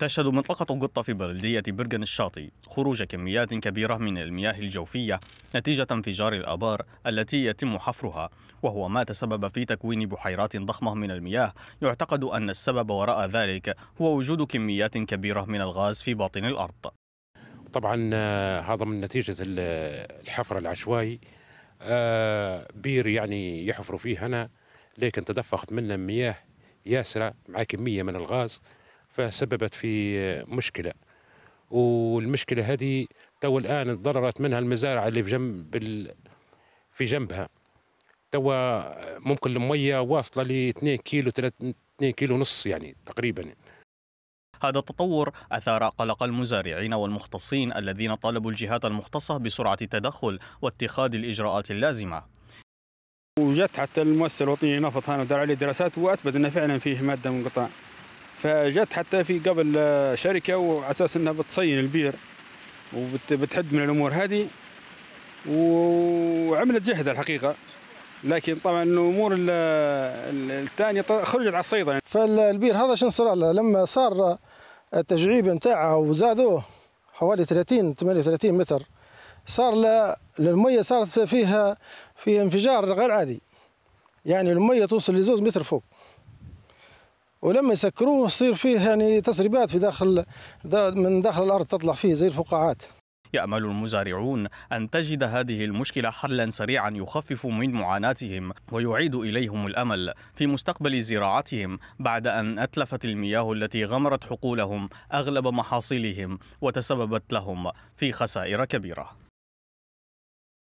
تشهد منطقة قطة في بلدية برغن الشاطي خروج كميات كبيرة من المياه الجوفية نتيجة انفجار الآبار التي يتم حفرها وهو ما تسبب في تكوين بحيرات ضخمة من المياه يعتقد أن السبب وراء ذلك هو وجود كميات كبيرة من الغاز في باطن الأرض طبعا آه، هذا من نتيجة الحفر العشوائي آه، بير يعني يحفروا فيه هنا لكن تدفقت منه مياه ياسرة مع كمية من الغاز فسببت في مشكله والمشكله هذه تو الان تضررت منها المزارع اللي في جنب ال... في جنبها توا ممكن الميه واصله ل 2 كيلو 3 2 كيلو ونص يعني تقريبا هذا التطور أثار قلق المزارعين والمختصين الذين طالبوا الجهات المختصة بسرعة التدخل واتخاذ الإجراءات اللازمة وجدت حتى المؤسسة الوطنية للنفط هنا ودار عليه دراسات وأثبت أن فعلا فيه مادة منقطعة فجت حتى في قبل آه، شركه وعلى اساس انها بتصين البير وبتحد من الامور هذه وعملت جهد الحقيقه لكن طبعا الامور الثانيه خرجت على السيطره يعني. فالبير هذا شنو صار له لما صار التجعيب نتاعها وزادوه حوالي 30 38 متر صار له الميه صارت فيها في انفجار غير عادي يعني الميه توصل لزوز متر فوق ولما يسكروه يصير فيه يعني تسريبات في داخل من داخل الارض تطلع فيه زي الفقاعات يأمل المزارعون أن تجد هذه المشكلة حلا سريعا يخفف من معاناتهم ويعيد إليهم الأمل في مستقبل زراعتهم بعد أن أتلفت المياه التي غمرت حقولهم أغلب محاصيلهم وتسببت لهم في خسائر كبيرة